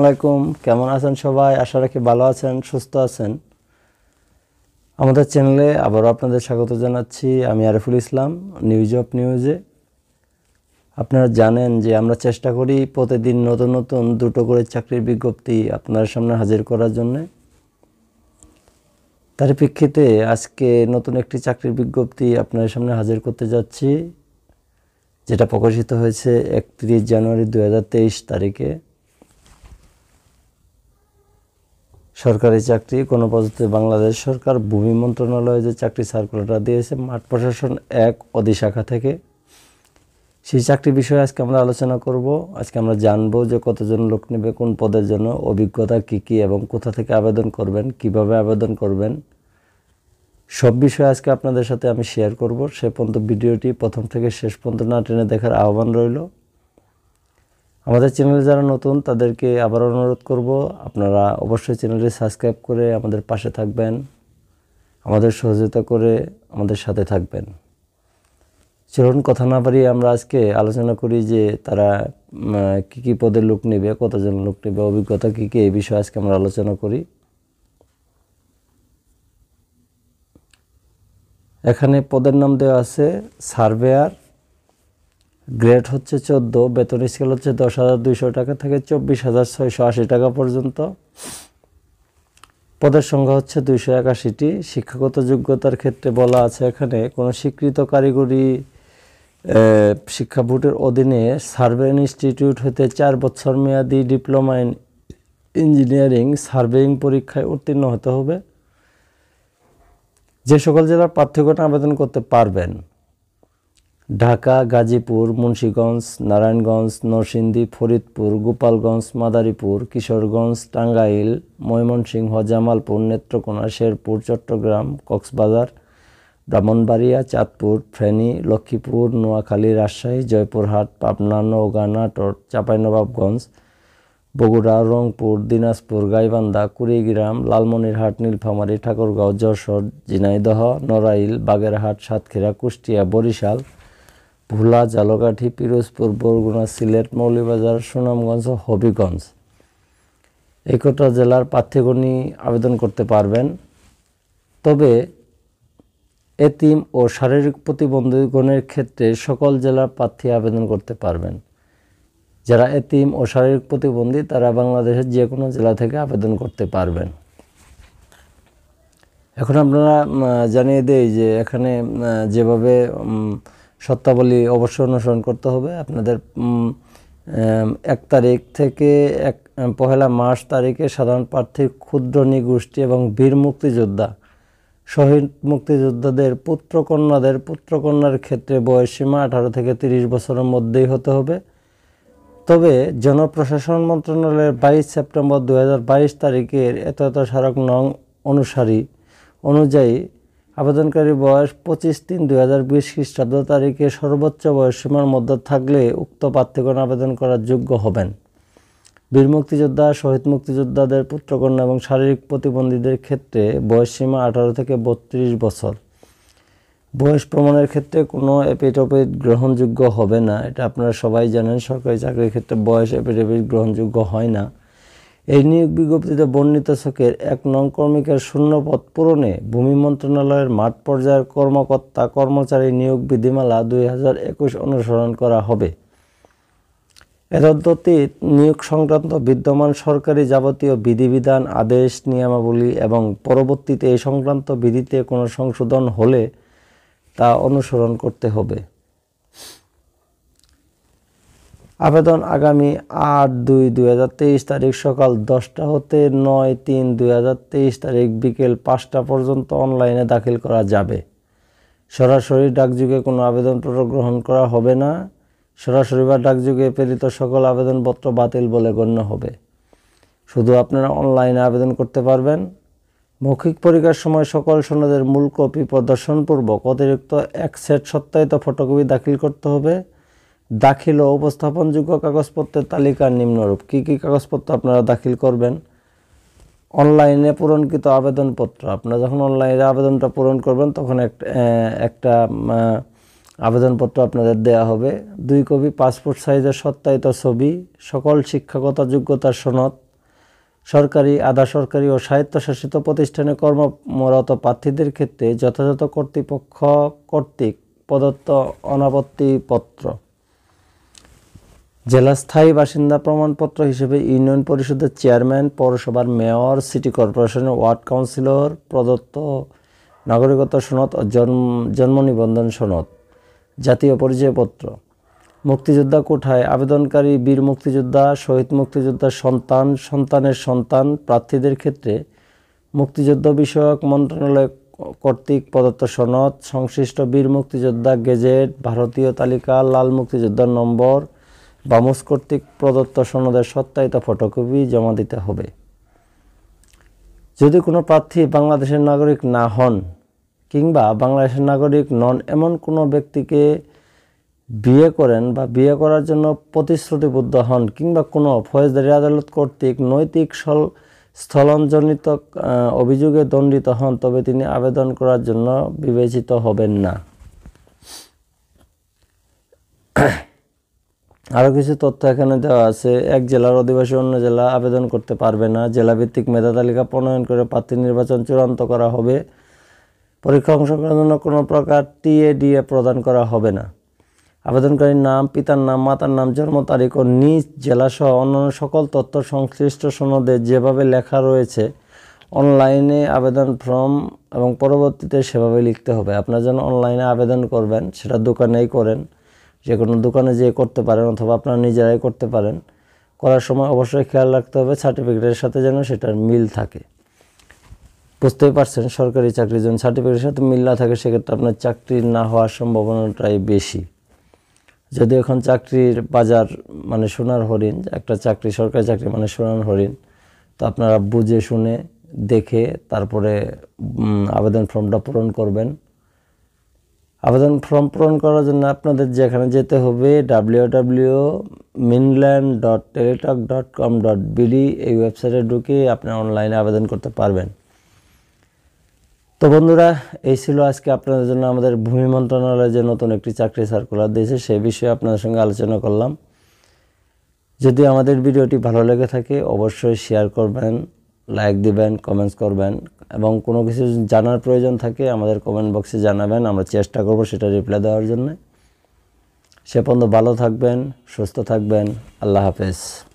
আলাইকুম কেমন আছেন সবাই আশা রাখি ভালো আছেন সুস্থ আছেন আমাদের চ্যানেলে আবারও আপনাদের স্বাগত জানাচ্ছি আমি আরিফুল ইসলাম নিউজ অফ নিউজে আপনারা জানেন যে আমরা চেষ্টা করি প্রতিদিন নতুন নতুন দুটো করে চাকরির বিজ্ঞপ্তি আপনার সামনে হাজির করার জন্য তার প্রেক্ষিতে আজকে নতুন একটি চাকরির বিজ্ঞপ্তি আপনার সামনে হাজির করতে যাচ্ছি যেটা প্রকাশিত হয়েছে একত্রিশ জানুয়ারি দু তারিখে সরকারি চাকরি কোনো পদ্ধতিতে বাংলাদেশ সরকার ভূমি মন্ত্রণালয়ে যে চাকরি সার্কুলারটা দিয়েছে মাঠ প্রশাসন এক অধিশাখা থেকে সেই চাকরি বিষয়ে আজকে আমরা আলোচনা করব আজকে আমরা জানবো যে কতজন লোক নেবে কোন পদের জন্য অভিজ্ঞতা কি কি এবং কোথা থেকে আবেদন করবেন কিভাবে আবেদন করবেন সব বিষয়ে আজকে আপনাদের সাথে আমি শেয়ার করব সে পর্যন্ত ভিডিওটি প্রথম থেকে শেষ পর্যন্ত না টেনে দেখার আহ্বান রইল আমাদের চ্যানেলে যারা নতুন তাদেরকে আবার অনুরোধ করব আপনারা অবশ্যই চ্যানেলটি সাবস্ক্রাইব করে আমাদের পাশে থাকবেন আমাদের সহযোগিতা করে আমাদের সাথে থাকবেন চলুন কথা না পারিয়ে আমরা আজকে আলোচনা করি যে তারা কি কি পদের লোক নেবে কতজন লোক নেবে অভিজ্ঞতা কী কী এই বিষয়ে আজকে আমরা আলোচনা করি এখানে পদের নাম দেওয়া আছে সার্ভেয়ার গ্রেড হচ্ছে চোদ্দো বেতন স্কেল হচ্ছে দশ হাজার দুইশো টাকা থেকে চব্বিশ হাজার ছয়শো আশি টাকা পর্যন্ত পদের সংখ্যা হচ্ছে দুইশো একাশিটি শিক্ষাগত যোগ্যতার ক্ষেত্রে বলা আছে এখানে কোনো স্বীকৃত কারিগরি শিক্ষা বোর্ডের অধীনে সার্ভে ইনস্টিটিউট হতে চার বছর মেয়াদি ডিপ্লোমা ইন ইঞ্জিনিয়ারিং সার্ভেইং পরীক্ষায় উত্তীর্ণ হতে হবে যে সকল জেলার পার্থক্যটা আবেদন করতে পারবেন ঢাকা গাজীপুর মুন্সীগঞ্জ নারায়ণগঞ্জ নরসিংদী ফরিদপুর গোপালগঞ্জ মাদারীপুর কিশোরগঞ্জ টাঙ্গাইল ময়মনসিংহ জামালপুর নেত্রকোনা শেরপুর চট্টগ্রাম কক্সবাজার ব্রাহ্মণবাড়িয়া চাঁদপুর ফেনী লক্ষ্মীপুর নোয়াখালী রাজশাহী জয়পুরহাট পাবনা নওগাঁ নাটোর চাঁপাইনবাবগঞ্জ বগুড়া রংপুর দিনাজপুর গাইবান্ধা কুড়িগ্রাম লালমনিরহাট নীলফামারী ঠাকুরগাঁও যশোর ঝিনাইদহ নড়াইল বাগেরহাট সাতক্ষীরা কুষ্টিয়া বরিশাল ভোলা জালকাঠি পিরোজপুর বরগুনা সিলেট মৌলীবাজার সুনামগঞ্জ হবিগঞ্জ এই কটা জেলার প্রার্থীগণই আবেদন করতে পারবেন তবে এতিম ও শারীরিক প্রতিবন্ধীগণের ক্ষেত্রে সকল জেলার প্রার্থী আবেদন করতে পারবেন যারা এতিম ও শারীরিক প্রতিবন্ধী তারা বাংলাদেশের যে কোনো জেলা থেকে আবেদন করতে পারবেন এখন আপনারা জানিয়ে দেই যে এখানে যেভাবে সত্তাবলী অবশ্যই অনুসরণ করতে হবে আপনাদের এক তারিখ থেকে এক পহেলা মার্চ তারিখে সাধারণ প্রার্থী ক্ষুদ্র নিগোষ্ঠী এবং বীর মুক্তিযোদ্ধা শহীদ মুক্তিযোদ্ধাদের পুত্রকন্যাদের পুত্রকন্যার ক্ষেত্রে বয়সসীমা আঠারো থেকে ৩০ বছরের মধ্যেই হতে হবে তবে জনপ্রশাসন মন্ত্রণালয়ের বাইশ সেপ্টেম্বর দু তারিখের এত এত স্মারক নং অনুসারী অনুযায়ী আবেদনকারী বয়স পঁচিশ তিন দুই হাজার বিশ খ্রিস্টাব্দ তারিখে সর্বোচ্চ বয়সসীমার মধ্যে থাকলে উক্ত প্রার্থীগণ আবেদন করার যোগ্য হবেন বীর মুক্তিযোদ্ধা শহীদ মুক্তিযোদ্ধাদের পুত্রকন্যা এবং শারীরিক প্রতিবন্ধীদের ক্ষেত্রে বয়সসীমা আঠারো থেকে বত্রিশ বছর বয়স প্রমাণের ক্ষেত্রে কোনো এপিটোপিট গ্রহণযোগ্য হবে না এটা আপনারা সবাই জানেন সরকারি চাকরির ক্ষেত্রে বয়স এপিটোপিট গ্রহণযোগ্য হয় না এই নিয়োগ বিজ্ঞপ্তিতে বর্ণিত শোকের এক নং কর্মিকের পথ পূরণে ভূমি মন্ত্রণালয়ের মাঠ পর্যায়ের কর্মকর্তা কর্মচারী নিয়োগ বিধিমালা দুই অনুসরণ করা হবে এতদ্যতীত নিয়োগ সংক্রান্ত বিদ্যমান সরকারি যাবতীয় বিধিবিধান আদেশ নিয়মাবলী এবং পরবর্তীতে এই সংক্রান্ত বিধিতে কোনো সংশোধন হলে তা অনুসরণ করতে হবে আবেদন আগামী আট দুই দুই হাজার তেইশ তারিখ সকাল দশটা হতে নয় তিন দুই হাজার তেইশ তারিখ বিকেল পাঁচটা পর্যন্ত অনলাইনে দাখিল করা যাবে সরাসরি ডাকযুগে কোনো আবেদনপত্র গ্রহণ করা হবে না সরাসরি বা ডাকযুগে প্রেরিত সকল আবেদনপত্র বাতিল বলে গণ্য হবে শুধু আপনারা অনলাইনে আবেদন করতে পারবেন মৌখিক পরীক্ষার সময় সকল সনদের মূল কপি প্রদর্শনপূর্বক অতিরিক্ত এক সেট সত্যায়িত ফটোকপি দাখিল করতে হবে দাখিল ও উপস্থাপনযোগ্য কাগজপত্রের তালিকা নিম্নরূপ কি কি কাগজপত্র আপনারা দাখিল করবেন অনলাইনে পূরণকৃত আবেদনপত্র আপনারা যখন অনলাইনে আবেদনটা পূরণ করবেন তখন একটা আবেদনপত্র আপনাদের দেয়া হবে দুই কপি পাসপোর্ট সাইজের সত্যায়িত ছবি সকল শিক্ষাগত যোগ্যতার সনদ সরকারি আধা সরকারি ও স্বায়ত্তশাসিত প্রতিষ্ঠানে কর্মরত প্রার্থীদের ক্ষেত্রে যথাযথ কর্তৃপক্ষ কর্তৃক প্রদত্ত পত্র জেলা স্থায়ী বাসিন্দা প্রমাণপত্র হিসেবে ইউনিয়ন পরিষদের চেয়ারম্যান পৌরসভার মেয়র সিটি কর্পোরেশনের ওয়ার্ড কাউন্সিলর প্রদত্ত নাগরিকত্ব সনদ ও জন্ম জন্ম নিবন্ধন সনদ জাতীয় পরিচয়পত্র মুক্তিযোদ্ধা কোঠায় আবেদনকারী বীর মুক্তিযোদ্ধা শহীদ মুক্তিযোদ্ধার সন্তান সন্তানের সন্তান প্রার্থীদের ক্ষেত্রে মুক্তিযোদ্ধা বিষয়ক মন্ত্রণালয় কর্তৃক প্রদত্ত সনদ সংশ্লিষ্ট বীর মুক্তিযোদ্ধা গেজেট ভারতীয় তালিকা লাল মুক্তিযোদ্ধার নম্বর বামুস কর্তৃক প্রদত্ত সনদের সত্যায়িত ফটোকপি জমা দিতে হবে যদি কোনো প্রার্থী বাংলাদেশের নাগরিক না হন কিংবা বাংলাদেশের নাগরিক নন এমন কোনো ব্যক্তিকে বিয়ে করেন বা বিয়ে করার জন্য প্রতিশ্রুতিবদ্ধ হন কিংবা কোনো ফৌজদারি আদালত কর্তৃক নৈতিক সল স্থলনজনিত অভিযোগে দণ্ডিত হন তবে তিনি আবেদন করার জন্য বিবেচিত হবেন না আরও কিছু তথ্য এখানে দেওয়া আছে এক জেলার অধিবাসী অন্য জেলা আবেদন করতে পারবে না জেলাভিত্তিক মেধা তালিকা প্রণয়ন করে প্রার্থী নির্বাচন চূড়ান্ত করা হবে পরীক্ষা অংশগ্রহণের জন্য কোনো প্রকার টিএডিএ প্রদান করা হবে না আবেদনকারীর নাম পিতার নাম মাতার নাম জন্ম তারিখ ও নিজ জেলাসহ অন্যান্য সকল তথ্য সংশ্লিষ্ট সনদে যেভাবে লেখা রয়েছে অনলাইনে আবেদন ফর্ম এবং পরবর্তীতে সেভাবে লিখতে হবে আপনার যেন অনলাইনে আবেদন করবেন সেটা দোকানেই করেন যে কোনো দোকানে যেয়ে করতে পারেন অথবা আপনারা নিজেরাই করতে পারেন করার সময় অবশ্যই খেয়াল রাখতে হবে সার্টিফিকেটের সাথে যেন সেটার মিল থাকে বুঝতেই পারছেন সরকারি চাকরি যেন সার্টিফিকেটের সাথে মিল না থাকে সেক্ষেত্রে আপনার চাকরি না হওয়ার সম্ভাবনাটাই বেশি যদি এখন চাকরির বাজার মানে সোনার হরিণ একটা চাকরি সরকারি চাকরি মানে সোনার হরিণ তো আপনারা বুঝে শুনে দেখে তারপরে আবেদন ফর্মটা পূরণ করবেন আবেদন ফর্ম পূরণ করার জন্য আপনাদের যেখানে যেতে হবে ডাব্লিউ মিনল্যান্ড dot Teletalk dot com dot BD এই ওয়েবসাইটে ঢুকে আপনি অনলাইনে আবেদন করতে পারবেন তো বন্ধুরা এই ছিল আজকে আপনাদের জন্য আমাদের ভূমি মন্ত্রণালয় যে নতুন একটি চাকরি সার্কুলার দিয়েছে সেই বিষয়ে আপনাদের সঙ্গে আলোচনা করলাম যদি আমাদের ভিডিওটি ভালো লেগে থাকে অবশ্যই শেয়ার করবেন লাইক দিবেন কমেন্টস করবেন এবং কোনো কিছু জানার প্রয়োজন থাকে আমাদের কমেন্ট বক্সে জানাবেন আমরা চেষ্টা করব সেটা রিপ্লাই দেওয়ার জন্য সে পর্যন্ত ভালো থাকবেন সুস্থ থাকবেন আল্লাহ হাফেজ